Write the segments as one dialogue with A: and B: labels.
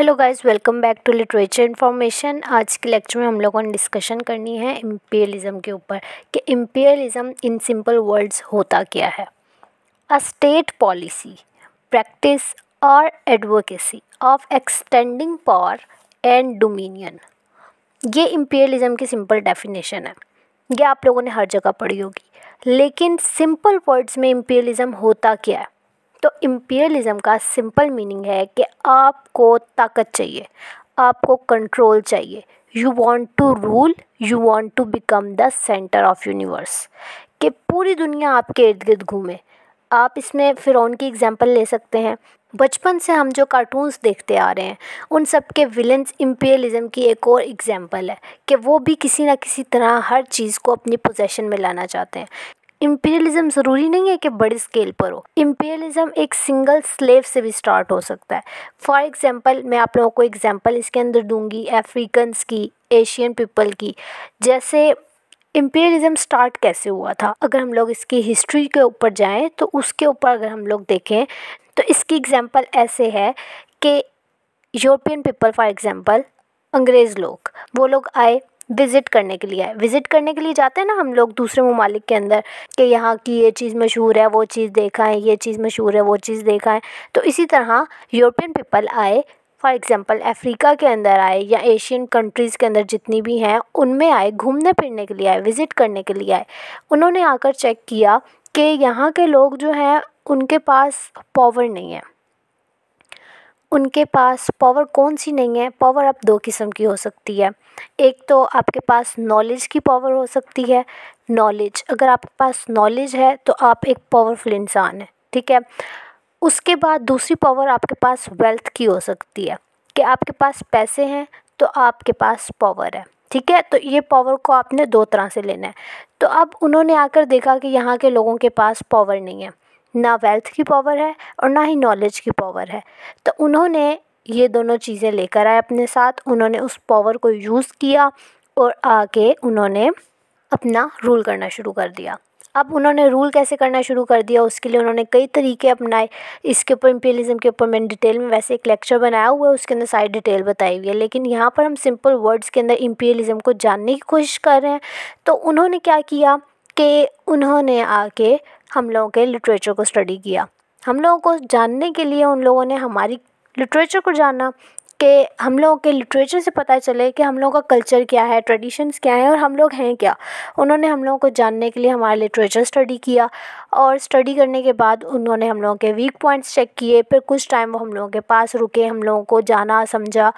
A: hello guys welcome back to literature information आज के lecture में हम लोगों ने डिस्कशन करनी है इम्पीरियलिज्म के ऊपर कि इम्पीरियलिज्म इन सिंपल वर्ड्स होता क्या है अ स्टेट पॉलिसी प्रैक्टिस और advocacy of extending power and dominion ये इम्पीरियलिज्म की सिंपल डेफिनेशन है ये आप लोगों ने हर जगह पढ़ी होगी लेकिन सिंपल वर्ड्स में इम्पीरियलिज्म होता क्या है तो इम्पीरियलिज़म का सिंपल मीनिंग है कि आपको ताकत चाहिए आपको कंट्रोल चाहिए you want to rule you want to become the centre of universe कि पूरी दुनिया आपके इर्द गिर्द घूमे आप इसमें फिर की एग्ज़ाम्पल ले सकते हैं बचपन से हम जो कार्टून्स देखते आ रहे हैं उन सब के विलन्स इम्पेरियलिज़म की एक और एग्जाम्पल है कि वो भी किसी ना किसी तरह हर चीज़ को अपनी पोजेशन में लाना चाहते हैं इम्पीरियलिज्म ज़रूरी नहीं है कि बड़े स्केल पर हो इम्पीरियलिज्म एक सिंगल स्लेव से भी स्टार्ट हो सकता है फॉर एग्ज़ाम्पल मैं आप लोगों को एग्जांपल इसके अंदर दूंगी अफ्रीकन्स की एशियन पीपल की जैसे इम्पीरियलिज्म स्टार्ट कैसे हुआ था अगर हम लोग इसकी हिस्ट्री के ऊपर जाएँ तो उसके ऊपर अगर हम लोग देखें तो इसकी एग्ज़ाम्पल ऐसे है कि यूरोपियन पीपल फॉर एग्ज़ाम्पल अंग्रेज़ लोग वो लोग आए विज़िट करने के लिए आए विज़िट करने के लिए जाते हैं ना हम लोग दूसरे ममालिक के अंदर कि यहाँ की ये चीज़ मशहूर है वो चीज़ देखा है ये चीज़ मशहूर है वो चीज़ देखा है तो इसी तरह यूरोपियन पीपल आए फॉर एग्ज़ाम्पल अफ्रीका के अंदर आए या एशियन कंट्रीज़ के अंदर जितनी भी हैं उनमें आए घूमने फिरने के लिए आए विज़िट करने के लिए आए उन्होंने आकर चेक किया कि यहाँ के लोग जो हैं उनके पास पावर नहीं है उनके पास पावर कौन सी नहीं है पावर अब दो किस्म की हो सकती है एक तो आपके पास नॉलेज की पावर हो सकती है नॉलेज अगर आपके पास नॉलेज है तो आप एक पावरफुल इंसान है ठीक है उसके बाद दूसरी पावर आपके पास वेल्थ की हो सकती है कि आपके पास पैसे हैं तो आपके पास पावर है ठीक है तो ये पावर को आपने दो तरह से लेना है तो अब उन्होंने आकर देखा कि यहाँ के लोगों के पास पावर नहीं है ना वेल्थ की पावर है और ना ही नॉलेज की पावर है तो उन्होंने ये दोनों चीज़ें लेकर आए अपने साथ उन्होंने उस पावर को यूज़ किया और आगे उन्होंने अपना रूल करना शुरू कर दिया अब उन्होंने रूल कैसे करना शुरू कर दिया उसके लिए उन्होंने कई तरीके अपनाए इसके ऊपर इम्पीरियलिज्म के ऊपर मैंने डिटेल में वैसे एक लेक्चर बनाया हुआ है उसके अंदर सारी डिटेल बताई हुई है लेकिन यहाँ पर हम सिंपल वर्ड्स के अंदर इम्पीरियलिज्म को जानने की कोशिश कर रहे हैं तो उन्होंने क्या किया कि उन्होंने आके हम लोगों के लिटरेचर को स्टडी किया हम लोगों को जानने के लिए उन लोगों ने हमारी लिटरेचर को जाना के हम लोगों के लिटरेचर से पता चले कि हम लोगों का कल्चर क्या है ट्रेडिशंस क्या हैं और हम लोग हैं क्या उन्होंने हम लोगों को जानने के लिए हमारा लिटरेचर स्टडी किया और स्टडी करने के बाद उन्होंने हम लोगों के वीक पॉइंट्स चेक किए फिर कुछ टाइम वो हम लोगों के पास रुके हम लोगों को जाना समझा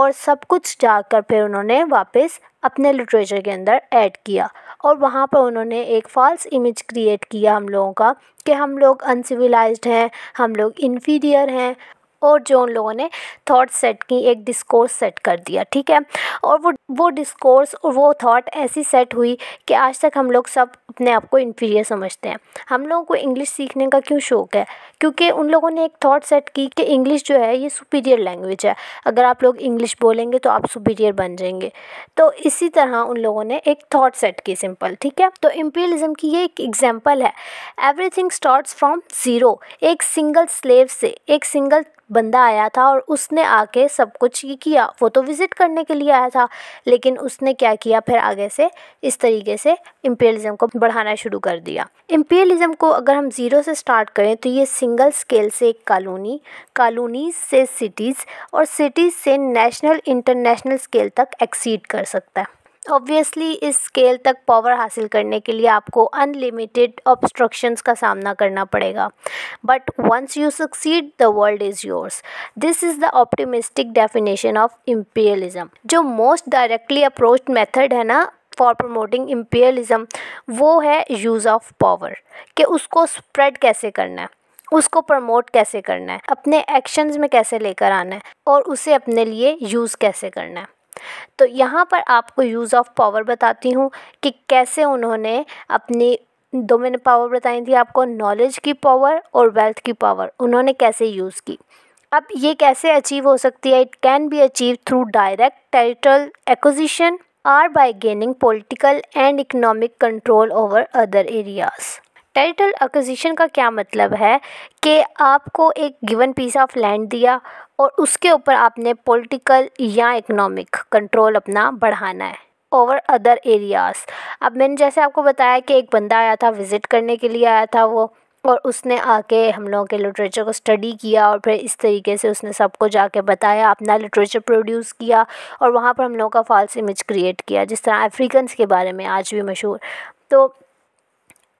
A: और सब कुछ जाकर फिर उन्होंने वापस अपने लिटरेचर के अंदर ऐड किया और वहाँ पर उन्होंने एक फॉल्स इमेज क्रिएट किया हम लोगों का कि हम लोग अनसिविलाइज्ड हैं हम लोग इन्फीरियर हैं और जो उन लोगों ने थॉट सेट की एक डिस्कोर्स सेट कर दिया ठीक है और वो वो डिस्कोर्स और वो थॉट ऐसी सेट हुई कि आज तक हम लोग सब अपने आप को इन्फीरियर समझते हैं हम लोगों को इंग्लिश सीखने का क्यों शौक़ है क्योंकि उन लोगों ने एक थॉट सेट की कि इंग्लिश जो है ये सुपीरियर लैंग्वेज है अगर आप लोग इंग्लिश बोलेंगे तो आप सुपीरियर बन जाएंगे तो इसी तरह उन लोगों ने एक थॉट सेट की सिंपल ठीक है तो इम्पीरियलिज्म की ये एक एग्जाम्पल है एवरीथिंग स्टार्ट्स फ्रॉम ज़ीरो एक सिंगल स्लेव से एक सिंगल बंदा आया था और उसने आके सब कुछ ये किया वो तो विज़िट करने के लिए आया था लेकिन उसने क्या किया फिर आगे से इस तरीके से इम्पेरियलिज़म को बढ़ाना शुरू कर दिया इम्पेरियलिज़म को अगर हम ज़ीरो से स्टार्ट करें तो ये सिंगल स्केल से एक कॉलोनी कॉलोनीज से सिटीज़ और सिटीज़ से नेशनल इंटरनेशनल स्केल तक एक्सीड कर सकता है ऑब्वियसली इस स्केल तक पावर हासिल करने के लिए आपको अनलिमिटेड ऑब्स्ट्रक्शंस का सामना करना पड़ेगा but once you succeed the world is yours this is the optimistic definition of imperialism जो मोस्ट डायरेक्टली अप्रोच मेथड है ना फॉर प्रमोटिंग इम्पीरियलिज्म वो है यूज़ ऑफ पावर कि उसको स्प्रेड कैसे करना है उसको प्रमोट कैसे करना है अपने एक्शंस में कैसे लेकर आना है और उसे अपने लिए यूज़ कैसे करना है तो यहाँ पर आपको यूज़ ऑफ़ पावर बताती हूँ कि कैसे उन्होंने अपनी दो मैंने पावर बताई थी आपको नॉलेज की पावर और वेल्थ की पावर उन्होंने कैसे यूज़ की अब ये कैसे अचीव हो सकती है it can be achieve through direct territorial acquisition or by gaining political and economic control over other areas territorial acquisition का क्या मतलब है कि आपको एक गिवन पीस ऑफ लैंड दिया और उसके ऊपर आपने पॉलिटिकल या इकोनॉमिक कंट्रोल अपना बढ़ाना है ओवर अदर एरियाज़ अब मैंने जैसे आपको बताया कि एक बंदा आया था विज़िट करने के लिए आया था वो और उसने आके हम लोगों के लिटरेचर को स्टडी किया और फिर इस तरीके से उसने सबको जाके बताया अपना लिटरेचर प्रोड्यूस किया और वहाँ पर हम लोगों का फॉल्स इमेज क्रिएट किया जिस तरह अफ्रीकन्स के बारे में आज भी मशहूर तो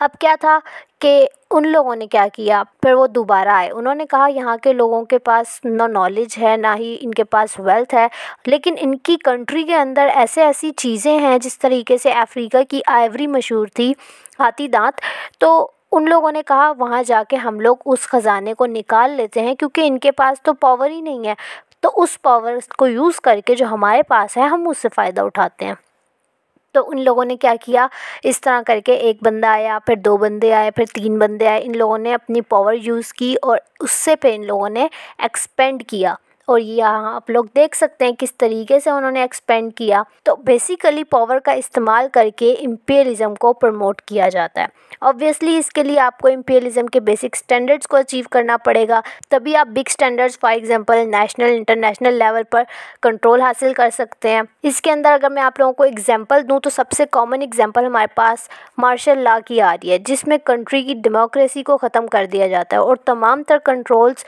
A: अब क्या था कि उन लोगों ने क्या किया फिर वो दोबारा आए उन्होंने कहा यहाँ के लोगों के पास ना नॉलेज है ना ही इनके पास वेल्थ है लेकिन इनकी कंट्री के अंदर ऐसे ऐसी चीज़ें हैं जिस तरीके से अफ्रीका की आइवरी मशहूर थी हाथी दांत तो उन लोगों ने कहा वहाँ जाके हम लोग उस ख़जाने को निकाल लेते हैं क्योंकि इनके पास तो पावर ही नहीं है तो उस पावर को यूज़ करके जो हमारे पास है हम उससे फ़ायदा उठाते हैं तो उन लोगों ने क्या किया इस तरह करके एक बंदा आया फिर दो बंदे आए फिर तीन बंदे आए इन लोगों ने अपनी पावर यूज़ की और उससे पे इन लोगों ने एक्सपेंड किया और यहाँ आप लोग देख सकते हैं किस तरीके से उन्होंने एक्सपेंड किया तो बेसिकली पावर का इस्तेमाल करके इम्पेरिज़म को प्रमोट किया जाता है ऑब्वियसली इसके लिए आपको इम्पेरिज़म के बेसिक स्टैंडर्ड्स को अचीव करना पड़ेगा तभी आप big standards for example national international level पर कंट्रोल हासिल कर सकते हैं इसके अंदर अगर मैं आप लोगों को एग्जाम्पल दूँ तो सबसे कॉमन एग्जाम्पल हमारे पास मार्शल लॉ की आ रही है जिसमें कंट्री की डेमोक्रेसी को ख़त्म कर दिया जाता है और तमाम तर कंट्रोल्स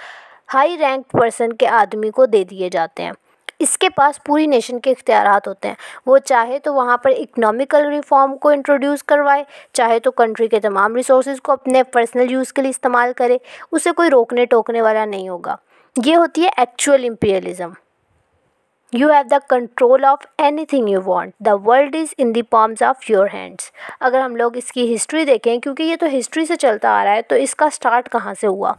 A: हाई रैंक पर्सन के आदमी को दे दिए जाते हैं इसके पास पूरी नेशन के इख्तियार होते हैं वो चाहे तो वहाँ पर इकनॉमिकल रिफॉर्म को इंट्रोड्यूस करवाए चाहे तो कंट्री के तमाम रिसोर्स को अपने पर्सनल यूज़ के लिए इस्तेमाल करे उसे कोई रोकने टोकने वाला नहीं होगा ये होती है actual imperialism you have the control of anything you want the world is in the palms of your hands अगर हम लोग इसकी हिस्ट्री देखें क्योंकि ये तो हिस्ट्री से चलता आ रहा है तो इसका स्टार्ट कहाँ से हुआ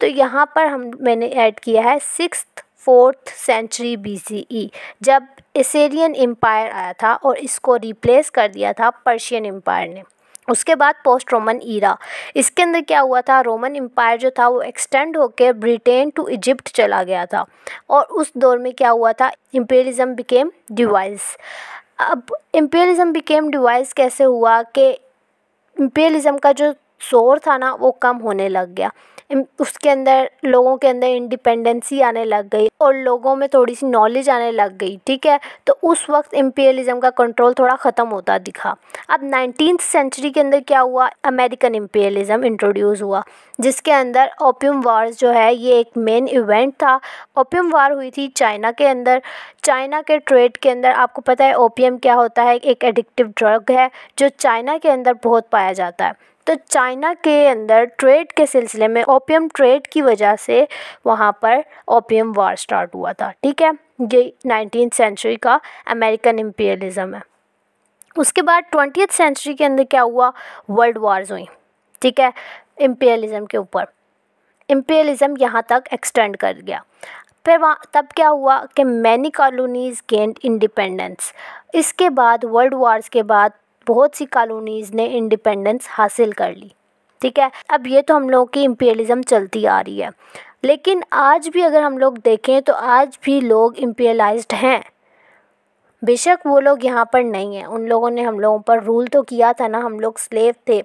A: तो यहाँ पर हम मैंने ऐड किया है six fourth century B C E जब एसेरियन एम्पायर आया था और इसको रिप्लेस कर दिया था पर्शियन एम्पायर ने उसके बाद पोस्ट रोमन ईरा इसके अंदर क्या हुआ था रोमन एम्पायर जो था वो एक्सटेंड होकर ब्रिटेन टू इजिप्ट चला गया था और उस दौर में क्या हुआ था इम्पेरियलिज्म बिकेम डिवाइस अब इम्पेरियलिज्म बिकेम डिवाइस कैसे हुआ कि इम्पेरियलिज्म का जो शोर था ना वो कम होने लग गया उसके अंदर लोगों के अंदर इंडिपेंडेंसी आने लग गई और लोगों में थोड़ी सी नॉलेज आने लग गई ठीक है तो उस वक्त इम्पेरियलिज़म का कंट्रोल थोड़ा ख़त्म होता दिखा अब नाइनटीन सेंचुरी के अंदर क्या हुआ अमेरिकन इम्पेरियलिज़म इंट्रोड्यूस हुआ जिसके अंदर ओपियम वार्स जो है ये एक मेन इवेंट था ओपियम वार हुई थी चाइना के अंदर चाइना के ट्रेड के अंदर आपको पता है ओपियम क्या होता है एक एडिक्टिव ड्रग है जो चाइना के अंदर बहुत पाया जाता है तो चाइना के अंदर ट्रेड के सिलसिले में ओपियम ट्रेड की वजह से वहाँ पर ओपियम वार स्टार्ट हुआ था ठीक है ये नाइनटीन सेंचुरी का अमेरिकन इम्पीरियलिज़म है उसके बाद ट्वेंटी सेंचुरी के अंदर क्या हुआ वर्ल्ड वार्स हुई ठीक है इम्पीरियलिज़म के ऊपर इम्पीरियलिज़म यहाँ तक एक्सटेंड कर गया फिर वहाँ तब क्या हुआ कि मैनी कॉलोनीज़ गेंड इंडिपेंडेंस इसके बाद वर्ल्ड वार्स के बाद बहुत सी कॉलोनीज़ ने इंडिपेंडेंस हासिल कर ली ठीक है अब ये तो हम लोगों की इम्पेलिज़म चलती आ रही है लेकिन आज भी अगर हम लोग देखें तो आज भी लोग इम्पेलाइज्ड हैं बेशक वो लोग यहाँ पर नहीं हैं उन लोगों ने हम लोगों पर रूल तो किया था ना हम लोग स्लेव थे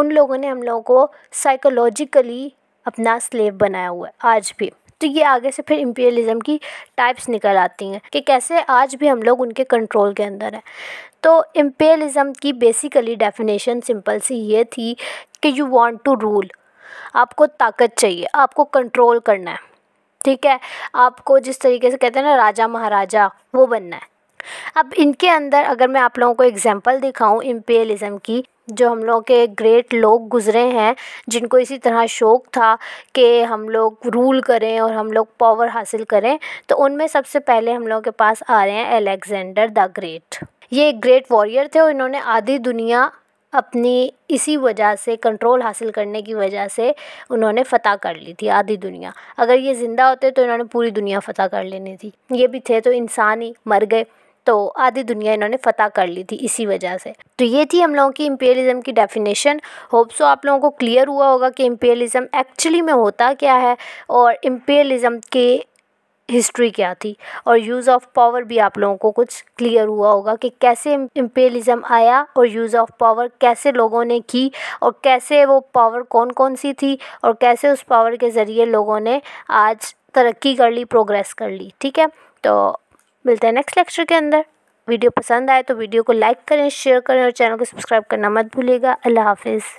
A: उन लोगों ने हम लोगों को साइकोलॉजिकली अपना स्लेव बनाया हुआ है आज भी तो ये आगे से फिर इम्पीरियलिज्म की टाइप्स निकल आती हैं कि कैसे आज भी हम लोग उनके कंट्रोल के अंदर हैं तो इम्पीरियलिज्म की बेसिकली डेफिनेशन सिंपल सी ये थी कि यू वांट टू रूल आपको ताकत चाहिए आपको कंट्रोल करना है ठीक है आपको जिस तरीके से कहते हैं ना राजा महाराजा वो बनना है अब इनके अंदर अगर मैं आप लोगों को एग्जांपल दिखाऊं इम्पीरियलिज्म की जो हम लोग के ग्रेट लोग गुज़रे हैं जिनको इसी तरह शौक़ था कि हम लोग रूल करें और हम लोग पावर हासिल करें तो उनमें सबसे पहले हम लोगों के पास आ रहे हैं अलेक्ज़ेंडर द ग्रेट ये एक ग्रेट वॉरियर थे और इन्होंने आधी दुनिया अपनी इसी वजह से कंट्रोल हासिल करने की वजह से उन्होंने फ़तह कर ली थी आधी दुनिया अगर ये ज़िंदा होते तो इन्होंने पूरी दुनिया फ़तह कर लेनी थी ये भी थे तो इंसान ही मर गए तो आधी दुनिया इन्होंने फतेह कर ली थी इसी वजह से तो ये थी हम लोगों की इम्पेरिज्म की डेफिनेशन होप सो आप लोगों को क्लियर हुआ होगा कि इम्पेरिज्म एक्चुअली में होता क्या है और इम्पेरिज्म के हिस्ट्री क्या थी और यूज़ ऑफ़ पावर भी आप लोगों को कुछ क्लियर हुआ होगा कि कैसे इम्पेरियलिज़म आया और यूज़ ऑफ़ पावर कैसे लोगों ने की और कैसे वो पावर कौन कौन सी थी और कैसे उस पावर के ज़रिए लोगों ने आज तरक्की कर ली प्रोग्रेस कर ली ठीक है तो मिलते हैं नेक्स्ट लेक्चर के अंदर वीडियो पसंद आए तो वीडियो को लाइक करें शेयर करें और चैनल को सब्सक्राइब करना मत भूलिएगा अल्लाह हाफिज़